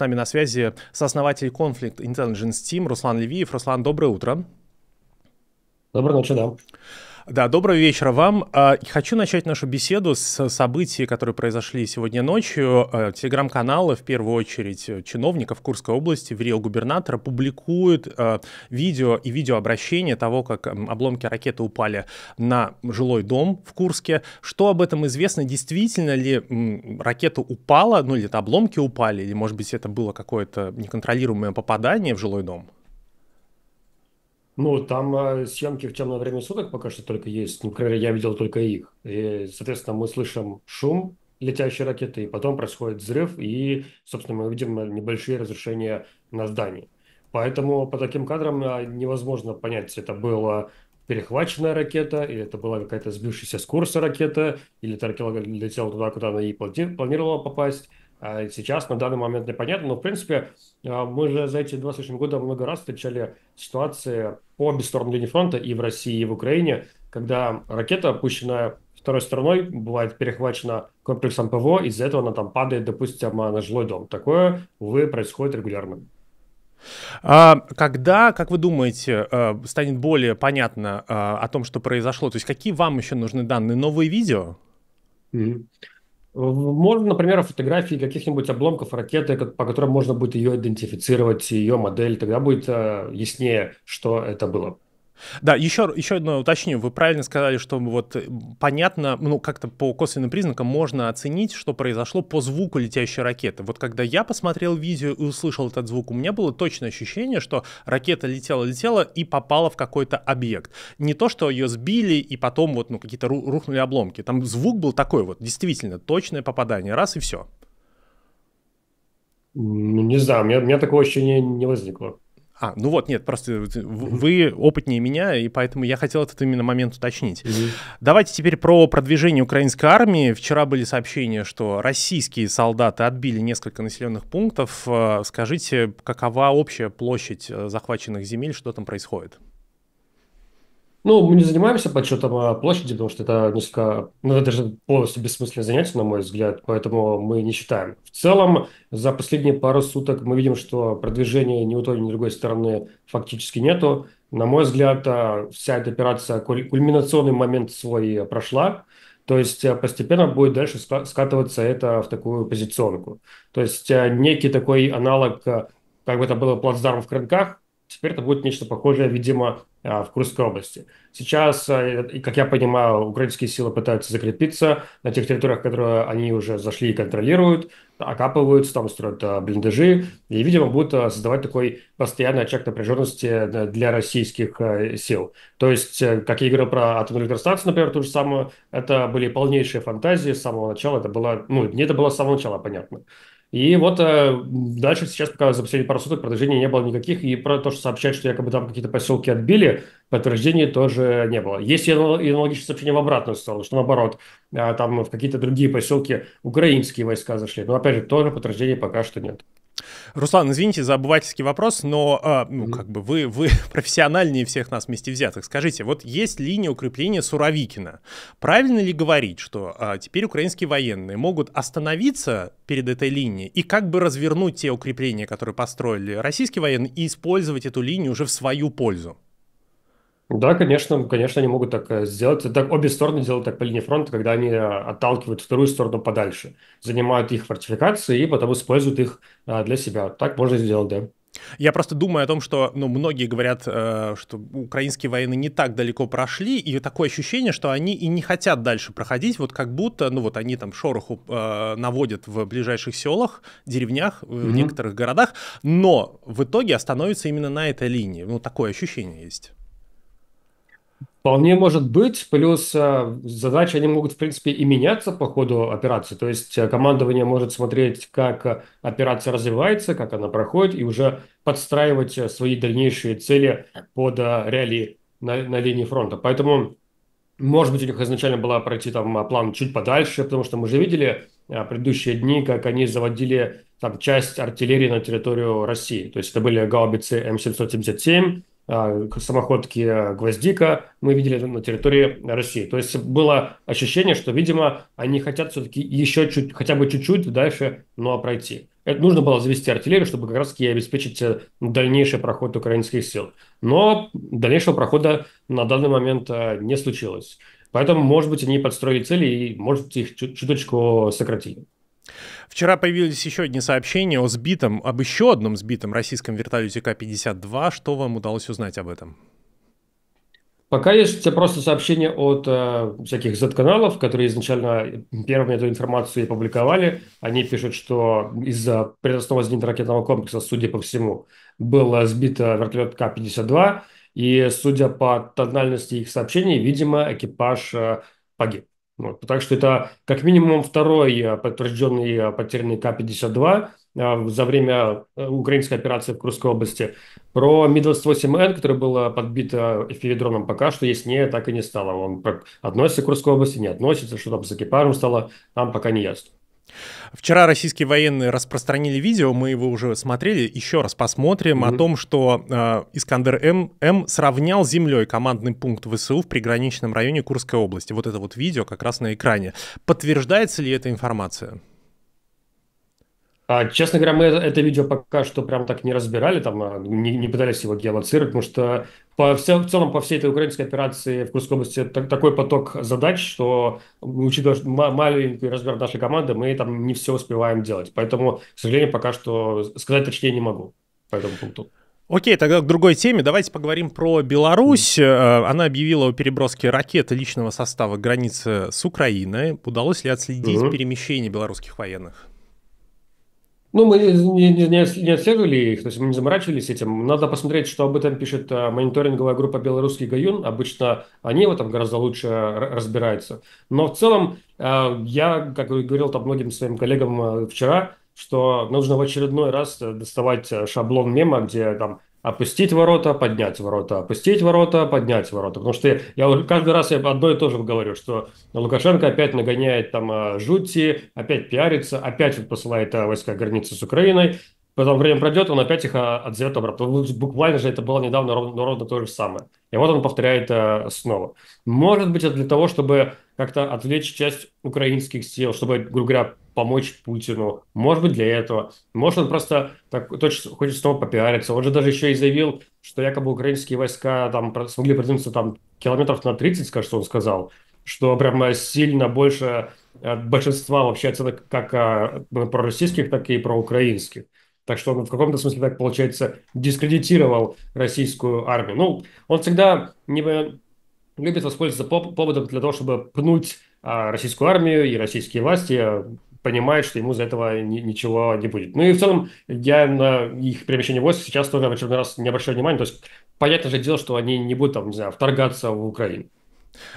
нами на связи сооснователь Conflict Intelligence Team Руслан Левиев. Руслан, доброе утро. Доброе утро, да. Да, добрый вечер. вам. А, хочу начать нашу беседу с событий, которые произошли сегодня ночью. А, телеграм-каналы, в первую очередь э, чиновников Курской области, врел Рио губернатора, публикуют а, видео и видеообращение того, как обломки ракеты упали на жилой дом в Курске. Что об этом известно? Действительно ли ракета упала, ну или это обломки упали, или, может быть, это было какое-то неконтролируемое попадание в жилой дом? Ну, там э, съемки в темное время суток пока что только есть. Ну, например, я видел только их. И, соответственно, мы слышим шум летящей ракеты, и потом происходит взрыв, и, собственно, мы видим небольшие разрушения на здании. Поэтому по таким кадрам а, невозможно понять, это была перехваченная ракета, или это была какая-то сбившаяся с курса ракета, или это ракета летела туда, куда она и плани- планировала попасть. А сейчас на данный момент непонятно, но в принципе а, мы же за эти два с лишним года много раз встречали ситуации по обе стороны линии фронта и в России, и в Украине, когда ракета, опущенная второй стороной, бывает перехвачена комплексом ПВО, из-за этого она там падает, допустим, а на жилой дом. Такое, увы, происходит регулярно. Когда, как вы думаете, э, станет более понятно э, о том, что произошло? То есть какие вам еще нужны данные? Новые видео? Mm-hmm. Можно, например, фотографии каких-нибудь обломков ракеты, по которым можно будет ее идентифицировать, ее модель. Тогда будет э, яснее, что это было. Да, еще, еще одно уточнение. Вы правильно сказали, что вот э, понятно, ну как-то по косвенным признакам можно оценить, что произошло по звуку летящей ракеты. Вот когда я посмотрел видео и услышал этот звук, у меня было точное ощущение, что ракета летела-летела и попала в какой-то объект. Не то, что ее сбили и потом вот ну, какие-то рухнули обломки. Там звук был такой вот, действительно, точное попадание. Раз и все. Ну, не знаю, у меня, у меня такого ощущения не возникло. А, ну вот, нет, просто э, вы опытнее меня, и поэтому я хотел этот именно момент уточнить. Угу. Давайте теперь про продвижение украинской армии. Вчера были сообщения, что российские солдаты отбили несколько населенных пунктов. Э, скажите, какова общая площадь э, захваченных земель, что там происходит? Ну, мы не занимаемся подсчетом а, площади, потому что это несколько, ну, это же полностью бессмысленное занятие, на мой взгляд, поэтому мы не считаем. В целом, за последние пару суток мы видим, что продвижения ни у той, ни у другой стороны фактически нету. На мой взгляд, а, вся эта операция, кульминационный момент свой прошла. То есть а, постепенно будет дальше скатываться это в такую позиционку. То есть некий такой аналог, как бы это было плацдарм в крынках, теперь это будет нечто похожее, видимо, а, в Курской области. Сейчас, э, как я понимаю, украинские силы пытаются закрепиться на тех территориях, которые они уже зашли и контролируют, окапываются, там строят э, блиндажи, и, видимо, будут э, создавать такой постоянный очаг напряженности для российских сил. То есть, как я говорил про атомную электростанцию, например, то же самое, это были полнейшие фантазии с самого начала, это было, ну, не это было с самого начала, понятно. И вот э, дальше сейчас пока за последние пару суток продвижений не было никаких, и про то, что сообщают, что якобы там какие-то поселки отбили, подтверждений тоже не было. Есть и аналогичное сообщение в обратную сторону, что наоборот, э, там в какие-то другие поселки украинские войска зашли. Но опять же, тоже подтверждений пока что нет. Руслан, извините за обывательский вопрос, но э, ну, как бы вы, вы профессиональнее всех нас вместе взятых. Скажите, вот есть линия укрепления Суровикина. Правильно ли говорить, что э, теперь украинские военные могут остановиться перед этой линией и как бы развернуть те укрепления, которые построили российские военные, и использовать эту линию уже в свою пользу? Да, конечно, конечно, они могут так э, сделать. Так, обе стороны делают так по линии фронта, когда они э, отталкивают вторую сторону подальше, занимают их фортификации и потом используют их э, для себя. Так можно сделать, да. Я просто думаю о том, что ну, многие говорят, э, что украинские войны не так далеко прошли, и такое ощущение, что они и не хотят дальше проходить, вот как будто, ну вот они там шороху э, наводят в ближайших селах, деревнях, mm-hmm. в некоторых городах, но в итоге остановятся именно на этой линии. Ну, такое ощущение есть. Вполне может быть. Плюс э, задачи, они могут, в принципе, и меняться по ходу операции. То есть э, командование может смотреть, как э, операция развивается, как она проходит, и уже подстраивать свои дальнейшие цели под реалии на, на линии фронта. Поэтому, может быть, у них изначально была пройти там план чуть подальше, потому что мы же видели предыдущие дни, как они заводили там часть артиллерии на территорию России. То есть это были гаубицы М777, а, самоходки а, «Гвоздика» мы видели на территории России. То есть было ощущение, что, видимо, они хотят все-таки еще чуть, хотя бы чуть-чуть дальше, но пройти. Это нужно было завести артиллерию, чтобы как раз-таки обеспечить э, дальнейший проход украинских сил. Но дальнейшего прохода на данный момент э, не случилось. Поэтому, может быть, они подстроили цели и, может быть, их чуточку сократили. Вчера появились еще одни сообщения о сбитом, об еще одном сбитом российском вертолете К-52. Что вам удалось узнать об этом? Пока есть просто сообщение от э, всяких Z-каналов, которые изначально первыми эту информацию и публиковали. Они пишут, что из-за предостного зенитно ракетного комплекса, судя по всему, был э, сбит э, вертолет К-52. И судя по тональности их сообщений, видимо, экипаж э, погиб. Вот. Так что это как минимум второй э, подтвержденный э, потерянный К-52 э, за время украинской операции в Курской области. Про mi 28 н который был подбит эфиредроном, пока что есть яснее так и не стало. Он относится к Курской области, не относится, что там с экипажем стало, нам пока не ясно. Вчера российские военные распространили видео, мы его уже смотрели, еще раз посмотрим, mm-hmm. о том, что э, Искандер М, М сравнял с землей командный пункт ВСУ в приграничном районе Курской области. Вот это вот видео как раз на экране. Подтверждается ли эта информация? А, честно говоря, мы это видео пока что прям так не разбирали, там а, не, не пытались его геолоцировать, потому что по, все, в целом по всей этой украинской операции в Курской области так, такой поток задач, что учитывая маленький размер нашей команды, мы там не все успеваем делать. Поэтому, к сожалению, пока что сказать точнее не могу по этому пункту. Окей, тогда к другой теме. Давайте поговорим про Беларусь. А, она объявила о переброске ракет личного состава границы с Украиной. Удалось ли отследить угу. перемещение белорусских военных? Ну, мы не, не, не отслеживали их, то есть мы не заморачивались этим. Надо посмотреть, что об этом пишет а, мониторинговая группа «Белорусский Гаюн». Обычно они в этом гораздо лучше разбираются. Но в целом, а, я, как говорил там многим своим коллегам а, вчера, что нужно в очередной раз э, доставать э, шаблон мема, где там Опустить ворота, поднять ворота, опустить ворота, поднять ворота. Потому что я, я каждый раз я одно и то же говорю, что Лукашенко опять нагоняет там а, жути, опять пиарится, опять посылает а, войска границы с Украиной. Потом время пройдет, он опять их а, отзовет обратно. Буквально же это было недавно ровно, ровно то же самое. И вот он повторяет э, снова. Может быть, это для того, чтобы как-то отвлечь часть украинских сил, чтобы, грубо говоря, помочь Путину. Может быть, для этого. Может, он просто так, хочет снова попиариться. Он же даже еще и заявил, что якобы украинские войска там смогли продвинуться там километров на 30, что он сказал, что прямо э, сильно больше э, большинства вообще оценок как а, пророссийских, так и проукраинских. Так что он в каком-то смысле так, получается, дискредитировал российскую армию. Ну, он всегда не любит воспользоваться поводом для того, чтобы пнуть российскую армию и российские власти понимает, что ему за этого ни, ничего не будет. Ну и в целом я на их перемещение войск сейчас тоже в очередной раз не обращаю внимания. То есть понятно же дело, что они не будут там, не знаю, вторгаться в Украину.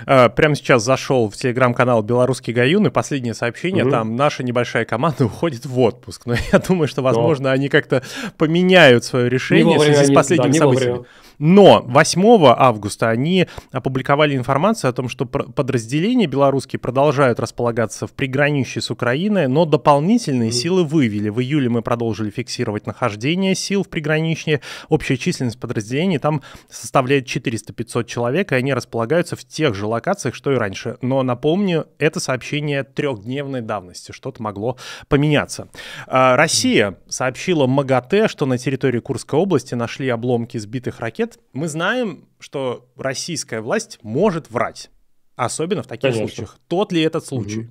А, прямо сейчас зашел в телеграм-канал «Белорусский Гаюн», и последнее сообщение угу. там «Наша небольшая команда уходит в отпуск». Но я думаю, что, возможно, Но. они как-то поменяют свое решение в связи с последним да, событием. Но 8 августа они опубликовали информацию о том, что подразделения белорусские продолжают располагаться в приграничье с Украиной, но дополнительные силы вывели. В июле мы продолжили фиксировать нахождение сил в приграничье. Общая численность подразделений там составляет 400-500 человек, и они располагаются в тех же локациях, что и раньше. Но напомню, это сообщение трехдневной давности. Что-то могло поменяться. А, Россия сообщила МАГАТЭ, что на территории Курской области нашли обломки сбитых ракет, мы знаем, что российская власть может врать, особенно в таких Конечно. случаях. Тот ли этот случай? Угу.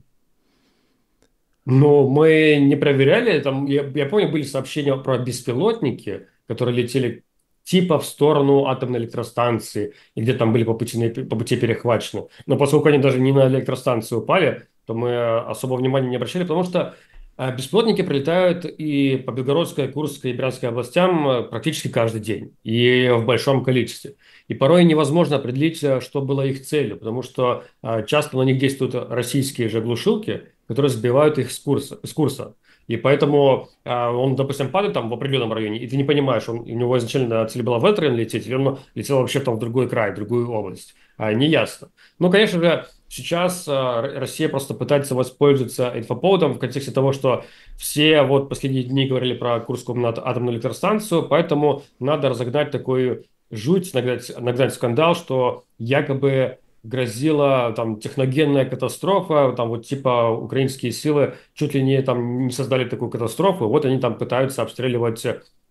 Ну, мы не проверяли. Там, я, я помню, были сообщения про беспилотники, которые летели типа в сторону атомной электростанции, и где там были по пути, по пути перехвачены. Но поскольку они даже не на электростанцию упали, то мы э, особого внимания не обращали, потому что а Беспилотники прилетают и по Белгородской, Курской и Брянской областям э, практически каждый день и в большом количестве. И порой невозможно определить, э, что было их целью, потому что э, часто на них действуют российские же глушилки, которые сбивают их с курса. С курса. И поэтому э, он, допустим, падает там в определенном районе, и ты не понимаешь, он, у него изначально цель была в этот район лететь, или он летел вообще там в другой край, в другую область. А, не ясно. Ну, конечно же, Сейчас а, Россия просто пытается воспользоваться инфоповодом в контексте того, что все вот последние дни говорили про Курскую атомную электростанцию, поэтому надо разогнать такую жуть, нагнать, нагнать скандал, что якобы грозила там техногенная катастрофа, там вот типа украинские силы чуть ли не там не создали такую катастрофу, вот они там пытаются обстреливать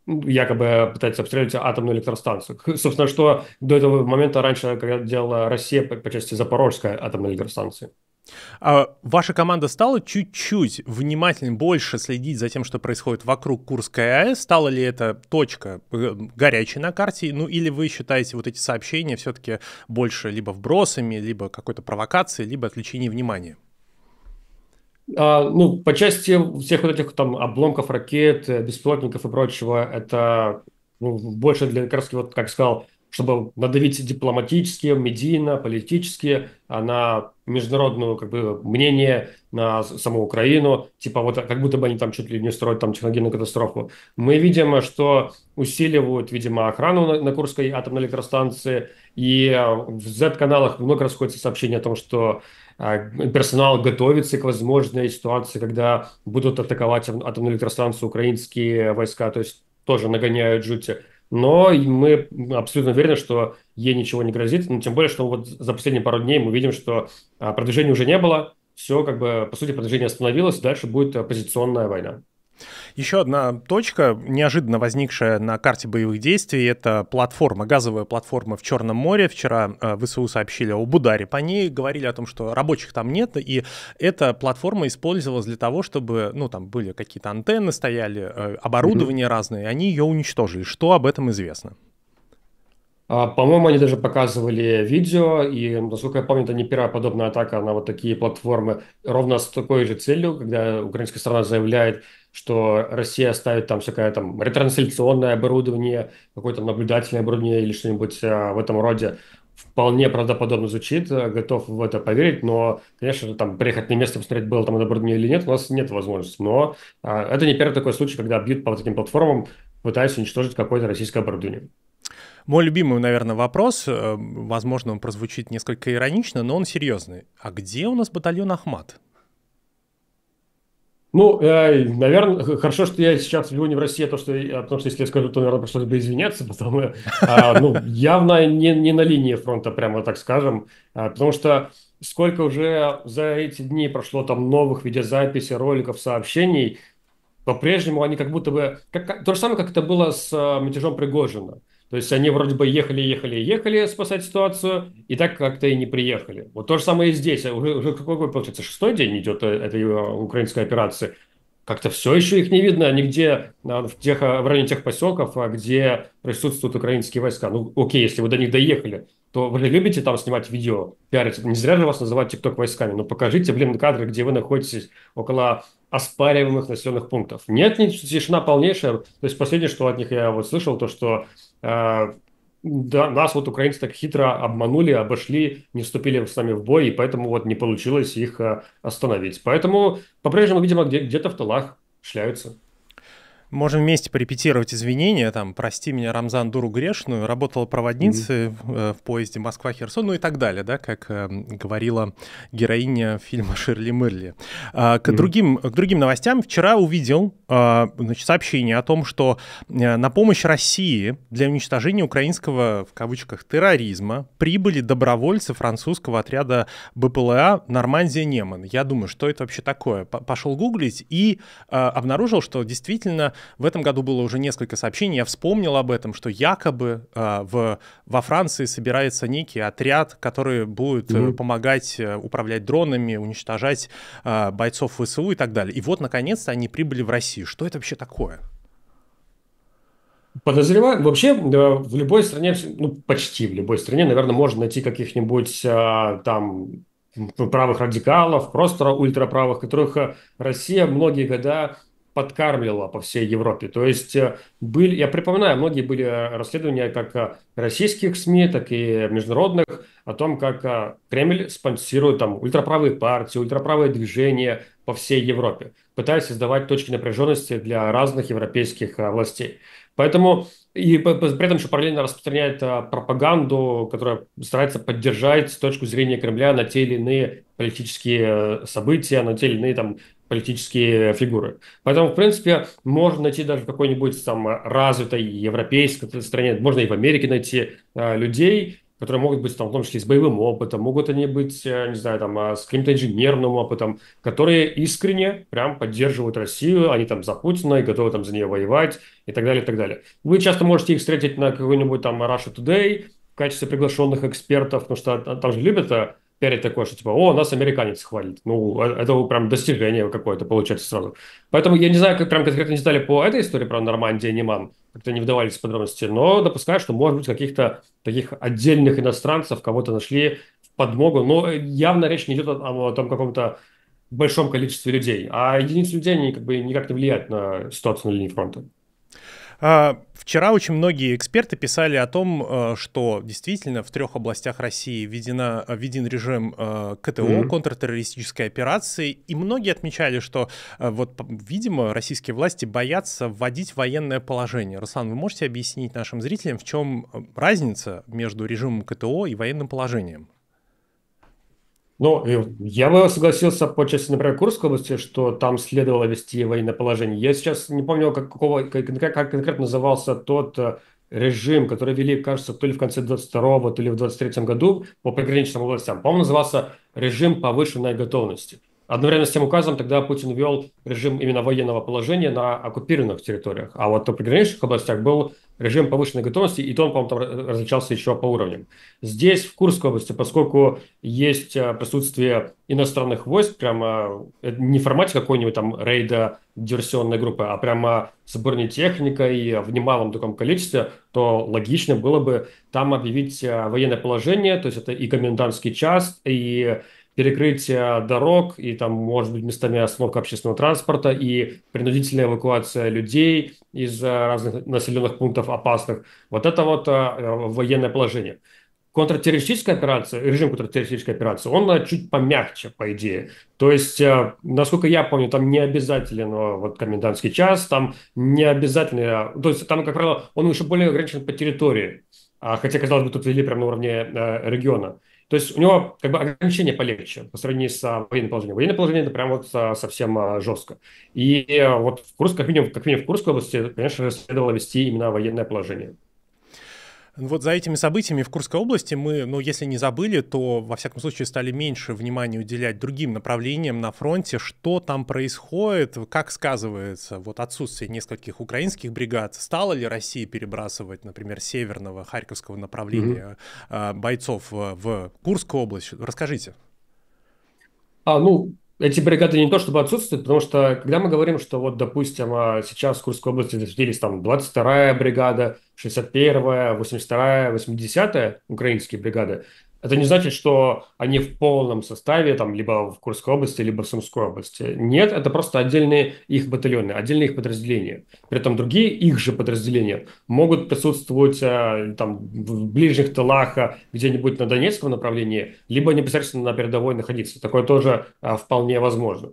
якобы пытается обстрелять атомную электростанцию. Собственно, что до этого момента раньше, когда делала Россия по, по части Запорожской атомной электростанции. А ваша команда стала чуть-чуть внимательнее, больше следить за тем, что происходит вокруг Курской АЭС? Стала ли это точка э, горячей на карте? Ну или вы считаете вот эти сообщения все-таки больше либо вбросами, либо какой-то провокацией, либо отвлечением внимания? А, ну, по части всех вот этих там обломков ракет, э, беспилотников и прочего, это ну, больше для как вот как сказал, чтобы надавить дипломатически, медийно, политически а на международную как бы, мнение на саму Украину, типа вот как будто бы они там чуть ли не устроят там техногенную катастрофу. Мы видим, что усиливают, видимо, охрану на, на Курской атомной электростанции, и э, в Z-каналах много расходятся сообщения о том, что а, персонал готовится к возможной ситуации, когда будут атаковать атомную электростанцию украинские войска, то есть тоже нагоняют жути. Но мы абсолютно уверены, что ей ничего не грозит. Ну, тем более, что вот за последние пару дней мы видим, что а, продвижения уже не было. Все, как бы, по сути, продвижение остановилось. Дальше будет оппозиционная война. Еще одна точка, неожиданно возникшая на карте боевых действий, это платформа, газовая платформа в Черном море. Вчера э, ВСУ сообщили об ударе по ней, говорили о том, что рабочих там нет, и эта платформа использовалась для того, чтобы, ну, там были какие-то антенны стояли, э, оборудование mm-hmm. разные, они ее уничтожили. Что об этом известно? А, по-моему, они даже показывали видео, и, насколько я помню, это не первая подобная атака на вот такие платформы, ровно с такой же целью, когда украинская сторона заявляет, что Россия ставит там всякое там ретрансляционное оборудование, какое-то наблюдательное оборудование или что-нибудь э, в этом роде, вполне правдоподобно звучит, э, готов в это поверить, но, конечно, там приехать на место, посмотреть, было там оборудование или нет, у нас нет возможности. Но а, это не первый такой случай, когда бьют по вот таким платформам, пытаясь уничтожить какое-то российское оборудование. Мой любимый, наверное, вопрос, э, возможно, он прозвучит несколько иронично, но он серьезный. А где у нас батальон «Ахмат»? Ну, э, наверное, хорошо, что я сейчас живу не в России, а то, что, а потому что если я скажу, то, наверное, пришлось бы извиняться, потому э, а, ну, явно не, не на линии фронта, прямо так скажем, э, потому что сколько уже за эти дни прошло там новых видеозаписей, роликов, сообщений, по-прежнему они как будто бы... Как, то же самое, как это было с э, мятежом Пригожина. То есть они вроде бы ехали, ехали, ехали спасать ситуацию, и так как-то и не приехали. Вот то же самое и здесь. Уже, уже какой, получается, шестой день идет э, этой э, украинской операции. Как-то все еще их не видно нигде а, в, тех, э, в районе тех поселков, а, где присутствуют украинские войска. Ну, окей, если вы до них доехали, то вы любите там снимать видео, пиарить. Не зря же вас называют тикток войсками. Но ну, покажите, блин, кадры, где вы находитесь около оспариваемых населенных пунктов. Нет, не тишина полнейшая. То есть последнее, что от них я вот слышал, то, что Э, да, нас вот украинцы так хитро обманули, обошли, не вступили с нами в бой, и поэтому вот не получилось их э, остановить. Поэтому по-прежнему, видимо, где- где-то в тылах шляются. Можем вместе порепетировать извинения, там, прости меня, Рамзан, дуру грешную, работала проводницей mm-hmm. в поезде Москва-Херсон, ну и так далее, да, как э, говорила героиня фильма Ширли Мырли. А, к, mm-hmm. другим, к другим новостям вчера увидел э, значит, сообщение о том, что э, на помощь России для уничтожения украинского, в кавычках, терроризма прибыли добровольцы французского отряда БПЛА «Нормандия-Неман». Я думаю, что это вообще такое? Пошел гуглить и э, обнаружил, что действительно в этом году было уже несколько сообщений, я вспомнил об этом, что якобы э, в, во Франции собирается некий отряд, который будет mm-hmm. помогать э, управлять дронами, уничтожать э, бойцов ВСУ и так далее. И вот, наконец-то, они прибыли в Россию. Что это вообще такое? Подозреваю, вообще в любой стране, ну почти в любой стране, наверное, можно найти каких-нибудь а, там правых радикалов, просто ультраправых, которых э, Россия многие года подкармливала по всей Европе. То есть э, были, я припоминаю, многие были э, расследования как э, российских СМИ, так и международных о том, как Кремль спонсирует там ультраправые партии, ультраправые движения по всей Европе, пытаясь создавать точки напряженности для разных европейских властей. Поэтому и при этом еще параллельно распространяет пропаганду, которая старается поддержать точку зрения Кремля на те или иные политические события, на те или иные там политические фигуры. Поэтому, в принципе, можно найти даже в какой-нибудь там развитой европейской стране, можно и в Америке найти э, людей, которые могут быть там, в том числе с боевым опытом, могут они быть, э, не знаю, там, э, с каким-то инженерным опытом, которые искренне прям поддерживают Россию, они там за Путина и готовы там за нее воевать и так далее, и так далее. Вы часто можете их встретить на какой-нибудь там Russia Today в качестве приглашенных экспертов, потому что там же любят э, перед такой, что типа, о, нас американец хвалит. Ну, э, это прям достижение какое-то получается сразу. Поэтому я не знаю, как прям конкретно детали по этой истории про Нормандия, Неман, как-то не вдавались в подробности, но допускаю, что, может быть, каких-то таких отдельных иностранцев кого-то нашли в подмогу, но явно речь не идет о, о, о том каком-то большом количестве людей, а единицы людей, они как бы никак не влияют на ситуацию на линии фронта. А, вчера очень многие эксперты писали о том, э, что действительно в трех областях России введена, введен режим э, КТО, mm-hmm. контртеррористической операции, и многие отмечали, что э, вот, видимо, российские власти боятся вводить военное положение. Руслан, вы можете объяснить нашим зрителям, в чем разница между режимом КТО и военным положением? Ну, э, я бы согласился по части, например, Курской области, что там следовало вести военное положение. Я сейчас не помню, как, какого, как, как конкретно назывался тот э, режим, который вели, кажется, то ли в конце 22-го, то ли в 23-м году по приграничным областям. По-моему, назывался режим повышенной готовности. Одновременно с тем указом тогда Путин ввел режим именно военного положения на оккупированных территориях, а вот в приграничных областях был режим повышенной готовности, и то он, по-моему, там различался еще по уровням. Здесь, в Курской области, поскольку есть э, присутствие иностранных войск, прямо э, не в формате какой-нибудь там рейда диверсионной группы, а прямо с бронетехникой в немалом таком количестве, то логично было бы там объявить э, военное положение, то есть это и комендантский час, и перекрытие дорог и там, может быть, местами остановка общественного транспорта и принудительная эвакуация людей из э, разных населенных пунктов опасных. Вот это вот э, э, военное положение контртеррористическая операция, режим контртеррористической операции, он чуть помягче, по идее. То есть, насколько я помню, там не обязателен вот, комендантский час, там не обязательно, то есть там, как правило, он еще более ограничен по территории, а хотя, казалось бы, тут ввели прямо на уровне региона. То есть у него как бы ограничения полегче по сравнению с военным положением. Военное положение – это прям вот а, совсем а, жестко. И э, вот в Курск, как минимум, как минимум в Курской области, конечно же, следовало вести именно военное положение. Вот за этими событиями в Курской области мы, ну, если не забыли, то, во всяком случае, стали меньше внимания уделять другим направлениям на фронте, что там происходит, как сказывается вот отсутствие нескольких украинских бригад, стало ли Россия перебрасывать, например, северного харьковского направления mm-hmm. бойцов а, в Курскую область? Расскажите. А, ну, эти бригады не то чтобы отсутствуют, потому что когда мы говорим, что вот, допустим, а, сейчас в Курской области находились там 22-я бригада, 61-я, 82-я, 80-я украинские бригады, это не значит, что они в полном составе, там, либо в Курской области, либо в Сумской области. Нет, это просто отдельные их батальоны, отдельные их подразделения. При этом другие их же подразделения могут присутствовать э, там, в ближних тылах э, где-нибудь на Донецком направлении, либо непосредственно на передовой находиться. Такое тоже э, вполне возможно.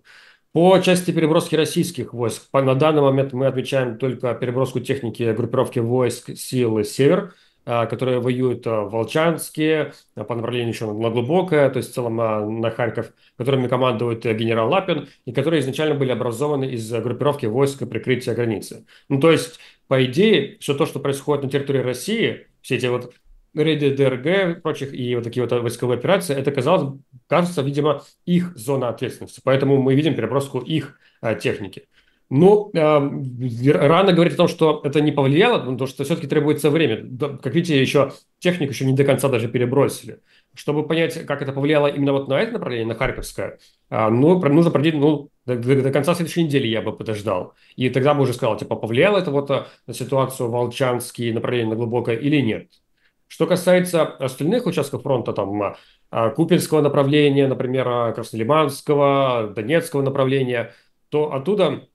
По части переброски российских войск, на данный момент мы отмечаем только переброску техники группировки войск силы «Север», Э, которые воюют э, в Волчанске, э, по направлению еще на Глубокое, то есть в целом на Харьков, которыми командует генерал Лапин, и которые изначально были образованы из группировки войск и прикрытия границы. Ну, то есть, по идее, все то, что происходит на территории России, все эти вот рейды ДРГ и прочих, и вот такие вот войсковые операции, это, казалось, кажется, видимо, их зона ответственности. Поэтому мы видим переброску их техники. Ну, э, рано говорить о том, что это не повлияло, потому что все-таки требуется время. Как видите, еще технику еще не до конца даже перебросили. Чтобы понять, как это повлияло именно вот на это направление, на Харьковское, э, ну, нужно пройти, ну, до, до конца следующей недели я бы подождал. И тогда бы уже сказал, типа, повлияло это вот а, на ситуацию Волчанский, направление на глубокое или нет. Что касается остальных участков фронта, там, Купинского направления, например, Краснолиманского, Донецкого направления, то оттуда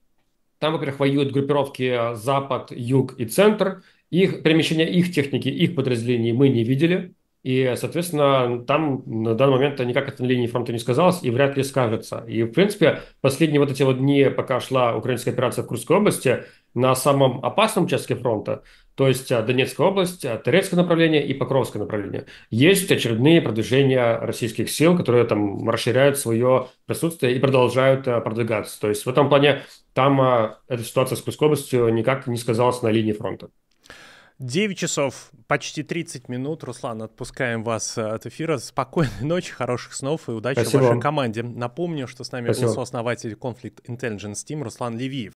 там, во-первых, воюют группировки Запад, Юг и Центр. Их перемещение их техники, их подразделений мы не видели. И, соответственно, там на данный момент никак это на линии фронта не сказалось и вряд ли скажется. И, в принципе, последние вот эти вот дни, пока шла украинская операция в Курской области, на самом опасном участке фронта то есть а, Донецкая область, а, Терецкое направление и Покровское направление. Есть очередные продвижения российских сил, которые там расширяют свое присутствие и продолжают а, продвигаться. То есть в этом плане там эта ситуация с Курской областью никак не сказалась на линии фронта. 9 часов, почти 30 минут. Руслан, отпускаем вас от эфира. Спокойной ночи, хороших снов и удачи Спасибо. вашей команде. Напомню, что с нами был сооснователь Conflict Intelligence Team Руслан Левиев.